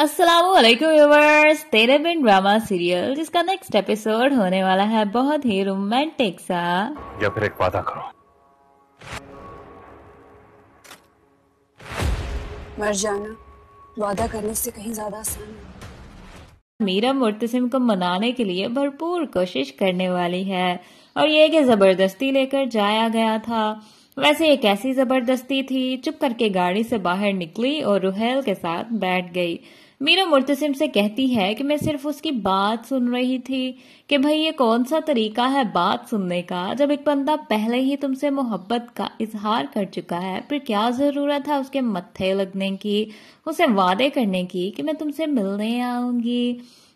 असलावर्स Tere Bin drama serial जिसका next episode होने वाला है बहुत ही रोमांटिक सा या फिर एक वादा करो मर जाना वादा करने से कहीं ज्यादा आसान मीरा मुर्तसिम को मनाने के लिए भरपूर कोशिश करने वाली है और ये कि जबरदस्ती लेकर जाया गया था वैसे एक ऐसी जबरदस्ती थी चुप करके गाड़ी से बाहर निकली और रुहेल के साथ बैठ गई मीनू मुर्तसिम से कहती है कि मैं सिर्फ उसकी बात सुन रही थी कि भाई ये कौन सा तरीका है बात सुनने का जब एक बंदा पहले ही तुमसे मोहब्बत का इजहार कर चुका है फिर क्या ज़रूरत है उसके मत्थे लगने की उसे वादे करने की कि मैं तुमसे मिलने आऊंगी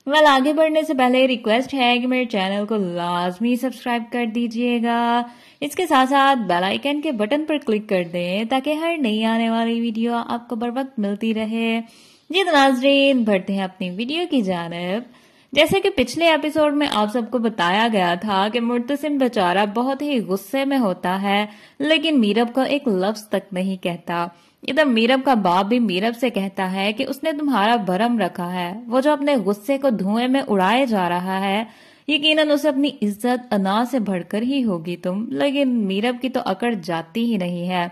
वेल well, आगे बढ़ने से पहले रिक्वेस्ट है कि मेरे चैनल को लाजमी सब्सक्राइब कर दीजिएगा इसके साथ साथ बेल आइकन के बटन पर क्लिक कर दें ताकि हर नई आने वाली वीडियो आपको बर मिलती रहे जी तो नाजरीन बढ़ते हैं अपनी वीडियो की जानब जैसे कि पिछले एपिसोड में आप सबको बताया गया था कि मुर्तसिम बेचारा बहुत ही गुस्से में होता है लेकिन मीरब को एक लफ्ज तक नहीं कहता इधर मीरब का बाप भी मीरब से कहता है कि उसने तुम्हारा भरम रखा है वो जो अपने गुस्से को धुएं में उड़ाए जा रहा है यकीनन उसे अपनी इज्जत अना से भरकर ही होगी तुम लेकिन मीरब की तो अकड़ जाती ही नहीं है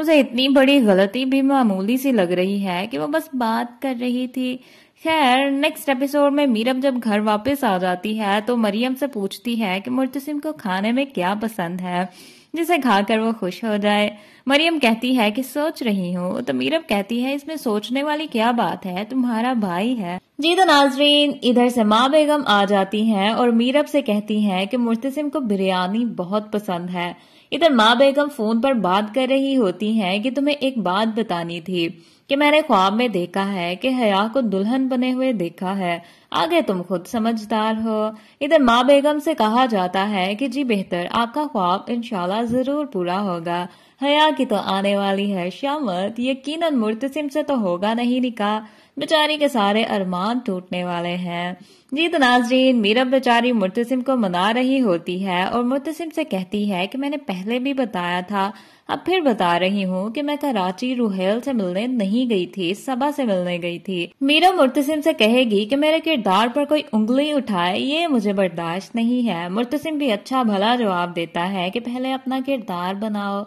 उसे इतनी बड़ी गलती भी मामूली सी लग रही है कि वो बस बात कर रही थी खैर नेक्स्ट एपिसोड में मीरब जब घर वापस आ जाती है तो मरियम से पूछती है कि मुर्तसिम को खाने में क्या पसंद है जिसे खाकर वो खुश हो जाए मरियम कहती है कि सोच रही हूँ तो मीरब कहती है इसमें सोचने वाली क्या बात है तुम्हारा भाई है जी तो नाजरीन इधर से माँ बेगम आ जाती हैं और मीरब से कहती हैं कि मुर्तसिम को बिरयानी बहुत पसंद है इधर माँ बेगम फोन पर बात कर रही होती हैं कि तुम्हें एक बात बतानी थी कि मैंने ख्वाब में देखा है कि हया को दुल्हन बने हुए देखा है आगे तुम खुद समझदार हो इधर माँ बेगम से कहा जाता है कि जी बेहतर आपका ख्वाब इनशाला जरूर पूरा होगा हया की तो आने वाली है श्यामत यकीनन मुर्तसिम से तो होगा नहीं निका बेचारी के सारे अरमान टूटने वाले हैं जी तो नाजरीन मीरा बेचारी मुर्तसिम को मना रही होती है और मुर्तसिम से कहती है कि मैंने पहले भी बताया था अब फिर बता रही हूँ कि मैं कराची रूहेल से मिलने नहीं गई थी सबा से मिलने गई थी मीरा मुर्तसिम से कहेगी कि मेरे किरदार पर कोई उंगली उठाए ये मुझे बर्दाश्त नहीं है मुर्तसिम भी अच्छा भला जवाब देता है कि पहले अपना किरदार बनाओ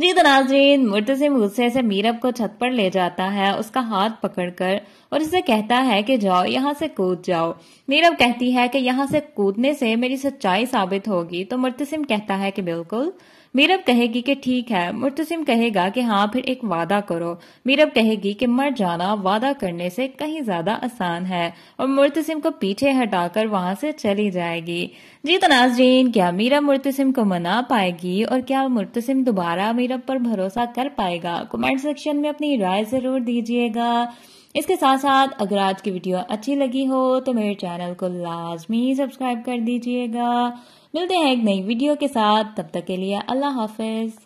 जी तो नाजरीन मुर्तसिम गुस्से से मीरब को छत पर ले जाता है उसका हाथ पकड़कर और उसे कहता है कि जाओ यहाँ से कूद जाओ मीरब कहती है कि यहाँ से कूदने से मेरी सच्चाई साबित होगी तो मुर्तसिम कहता है कि बिल्कुल मीरब कहेगी कि ठीक है मुर्तसिम कहेगा कि हाँ फिर एक वादा करो मीरब कहेगी कि मर जाना वादा करने से कहीं ज्यादा आसान है और मुर्तसिम को पीछे हटाकर वहां से चली जाएगी जी तो नाजरीन क्या मीरब मुर्तसिम को मना पाएगी और क्या मुर्तसिम दोबारा मीरब पर भरोसा कर पाएगा कमेंट सेक्शन में अपनी राय जरूर दीजिएगा इसके साथ साथ अगर आज की वीडियो अच्छी लगी हो तो मेरे चैनल को लाजमी सब्सक्राइब कर दीजिएगा मिलते हैं एक नई वीडियो के साथ तब तक के लिए अल्लाह हाफिज